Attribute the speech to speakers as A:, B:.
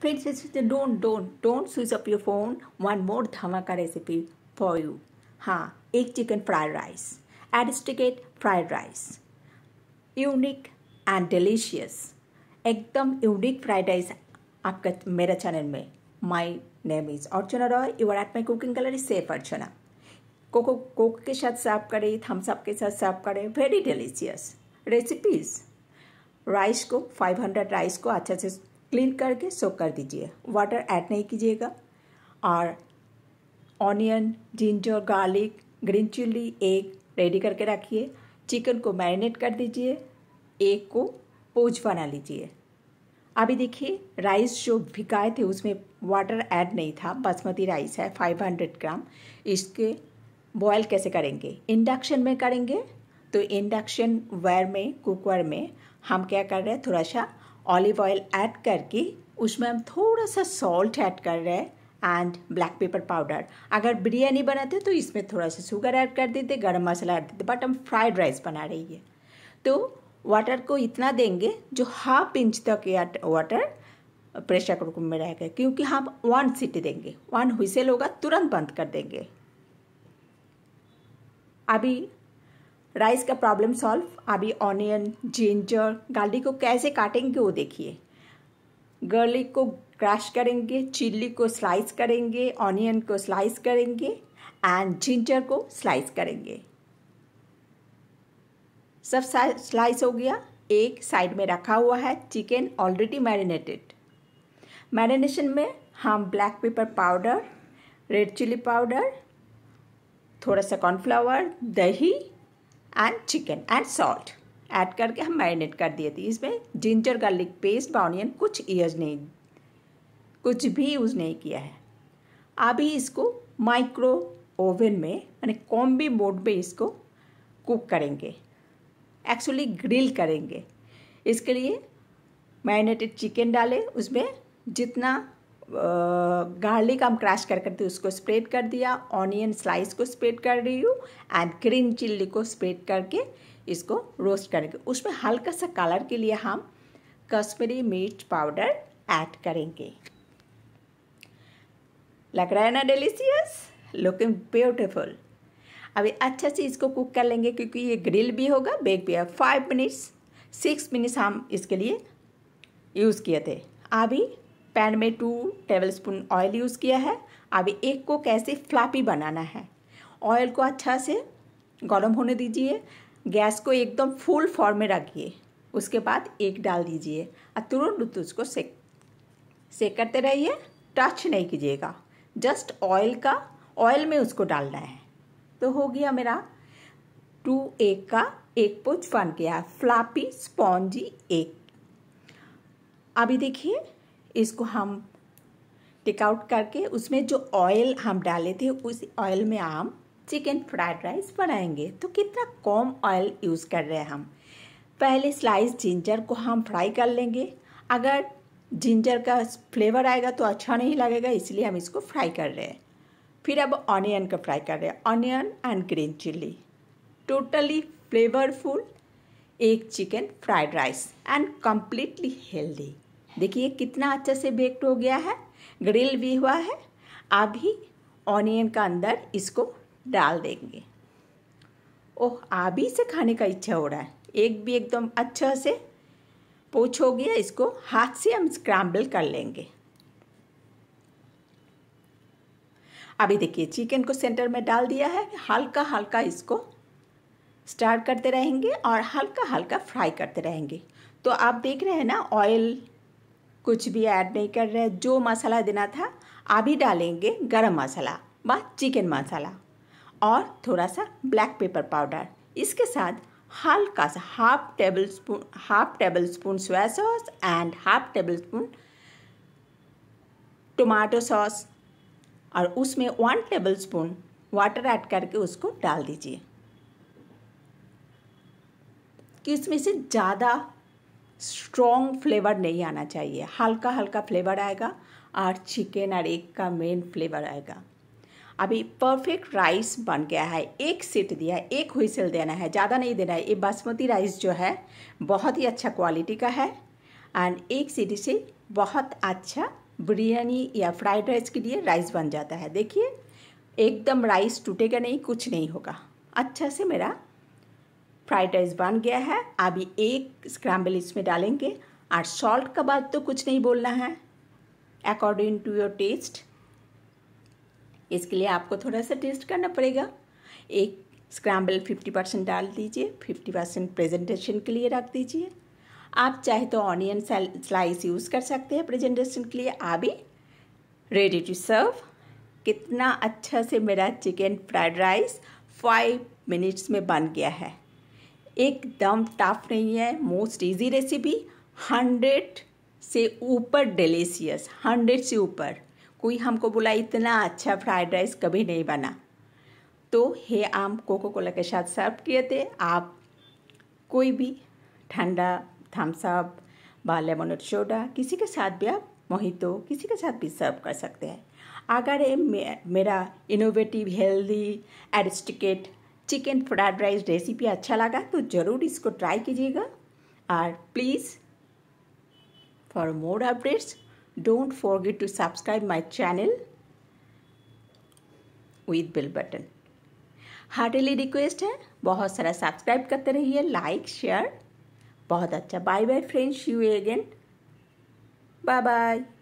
A: friends don't don't don't switch up your phone one more धमाका recipe for you हाँ एक chicken fried rice एडिस्टिकेट fried rice unique and delicious एकदम unique fried rice आपका मेरा channel में my name is Archana Roy are at my cooking colour is safe Archana कोको कोक के साथ सर्व करें थम्सअप के साथ सर्व करें वेरी डिलीशियस रेसिपीज़ राइस को 500 राइस को अच्छे से क्लीन करके सोक कर दीजिए वाटर ऐड नहीं कीजिएगा और onion ginger garlic green chilli egg ready करके रखिए चिकन को मैरिनेट कर दीजिए एग को पोज बना लीजिए अभी देखिए राइस जो भिकाए थे उसमें वाटर ऐड नहीं था बासमती राइस है 500 ग्राम इसके बॉयल कैसे करेंगे इंडक्शन में करेंगे तो इंडक्शन वायर में कुकर में हम क्या कर रहे हैं थोड़ा सा ऑलिव ऑयल ऐड करके उसमें हम थोड़ा सा सॉल्ट ऐड कर रहे हैं एंड ब्लैक पेपर पाउडर अगर बिरयानी बनाते तो इसमें थोड़ा सा शुगर ऐड कर देते गरम मसाला ऐड देते बट हम फ्राइड राइस बना रही है तो वाटर को इतना देंगे जो हाफ इंच तक या वाटर प्रेशर कुकर में रहेगा क्योंकि हम वन सीटी देंगे वन हुसेल होगा तुरंत बंद कर देंगे अभी राइस का प्रॉब्लम सॉल्व अभी ऑनियन जिंजर गार्लिक को कैसे काटेंगे वो देखिए गर्लिक को क्रश करेंगे चिल्ली को स्लाइस करेंगे ऑनियन को स्लाइस करेंगे एंड जिंजर को स्लाइस करेंगे सब स्लाइस हो गया एक साइड में रखा हुआ है चिकन ऑलरेडी मैरिनेटेड मैरिनेशन में हम black pepper powder red chilli powder थोड़ा सा कॉर्नफ्लावर दही and chicken and salt add करके हम मैरिनेट कर दिए थे इसमें जिंजर गार्लिक पेस्ट व ऑनियन कुछ यूज नहीं कुछ भी यूज़ नहीं किया है अभी इसको माइक्रो ओवन में यानी कॉम्बी मोड में इसको कुक करेंगे एक्चुअली ग्रिल करेंगे इसके लिए मैरिनेटेड चिकन डालें उसमें जितना गार्लिक हम क्रैश कर करते तो उसको स्प्रेड कर दिया ऑनियन स्लाइस को स्प्रेड कर रही हूँ एंड ग्रीन चिल्ली को स्प्रेड करके इसको रोस्ट करेंगे उसमें हल्का सा कलर के लिए हम कश्मीरी मिर्च पाउडर ऐड करेंगे लग रहा है ना डेलीसियस लुकिंग ब्यूटिफुल अभी अच्छा से इसको कुक कर लेंगे क्योंकि ये ग्रिल भी होगा बेक भी है फाइव मिनट्स सिक्स मिनट्स हम इसके लिए यूज़ किए थे अभी पैन में two tablespoon oil use किया है अब एक को कैसे फ्लापी बनाना है ऑयल को अच्छा से गर्म होने दीजिए गैस को एकदम फुल फॉर्म में रखिए उसके बाद एक डाल दीजिए और तुरंत उसको सेक सेक करते रहिए टच नहीं कीजिएगा जस्ट ऑयल का ऑयल में उसको डालना है तो हो गया मेरा टू एग का एक पुच बन गया फ्लापी स्पॉन्जी एग अभी देखिए इसको हम टेकआउट करके उसमें जो ऑयल हम डाले थे उस ऑयल में हम चिकन फ्राइड राइस बनाएंगे तो कितना कम ऑयल यूज़ कर रहे हैं हम पहले स्लाइस जिंजर को हम फ्राई कर लेंगे अगर जिंजर का फ्लेवर आएगा तो अच्छा नहीं लगेगा इसलिए हम इसको फ्राई कर रहे हैं फिर अब ऑनियन का फ्राई कर रहे हैं onion and green chilli totally flavourful एक chicken fried rice and completely healthy देखिए कितना अच्छे से बेक्ड हो गया है ग्रिल भी हुआ है अभी ऑनियन का अंदर इसको डाल देंगे ओह अभी से खाने का इच्छा हो रहा है एक भी एकदम अच्छा से पोछ हो गया इसको हाथ से हम स्क्रैम्बल कर लेंगे अभी देखिए चिकन को सेंटर में डाल दिया है हल्का हल्का इसको स्टार्ट करते रहेंगे और हल्का हल्का फ्राई करते रहेंगे तो आप देख रहे हैं ना ऑयल कुछ भी ऐड नहीं कर रहे जो मसाला देना था अभी डालेंगे गरम मसाला व चिकन मसाला और थोड़ा सा ब्लैक पेपर पाउडर इसके साथ हल्का सा half tablespoon half tablespoon soya sauce and half tablespoon tomato sauce और उसमें one tablespoon water add करके उसको डाल दीजिए कि इसमें से ज़्यादा स्ट्रॉन्ग फ्लेवर नहीं आना चाहिए हल्का हल्का फ्लेवर आएगा और चिकन और एग का मेन फ्लेवर आएगा अभी परफेक्ट राइस बन गया है एक सीट दिया है एक हुईसेल देना है ज़्यादा नहीं देना है ये बासमती राइस जो है बहुत ही अच्छा क्वालिटी का है एंड एक सीटी से बहुत अच्छा बिरयानी या फ्राइड राइस के लिए राइस बन जाता है देखिए एकदम राइस टूटेगा नहीं कुछ नहीं होगा अच्छा से मेरा फ्राइड राइस बन गया है अभी एक स्क्रैम्बल इसमें डालेंगे और सॉल्ट का बात तो कुछ नहीं बोलना है अकॉर्डिंग टू योर टेस्ट इसके लिए आपको थोड़ा सा टेस्ट करना पड़ेगा एक स्क्रैम्बल फिफ्टी परसेंट डाल दीजिए फिफ्टी परसेंट प्रेजेंटेशन के लिए रख दीजिए आप चाहे तो ऑनियन स्लाइस यूज़ कर सकते हैं प्रेजेंटेशन के लिए अभी रेडी टू सर्व कितना अच्छा से मेरा chicken fried rice five minutes में बन गया है एकदम टफ नहीं है मोस्ट इजी रेसिपी हंड्रेड से ऊपर डिलीशियस हंड्रेड से ऊपर कोई हमको बोला इतना अच्छा फ्राइड राइस कभी नहीं बना तो हे आम कोको कोला के साथ सर्व किए थे आप कोई भी ठंडा थम्सअप व लेमन सोडा किसी के साथ भी आप मोहितो किसी के साथ भी सर्व कर सकते हैं अगर मे, मेरा इनोवेटिव हेल्दी एडिस्टिकेट चिकन फ्राइड राइस रेसिपी अच्छा लगा तो ज़रूर इसको ट्राई कीजिएगा और please for more updates don't forget to subscribe my channel with bell button heartily request है बहुत सारा सब्सक्राइब करते रहिए लाइक शेयर बहुत अच्छा bye bye friends you again bye bye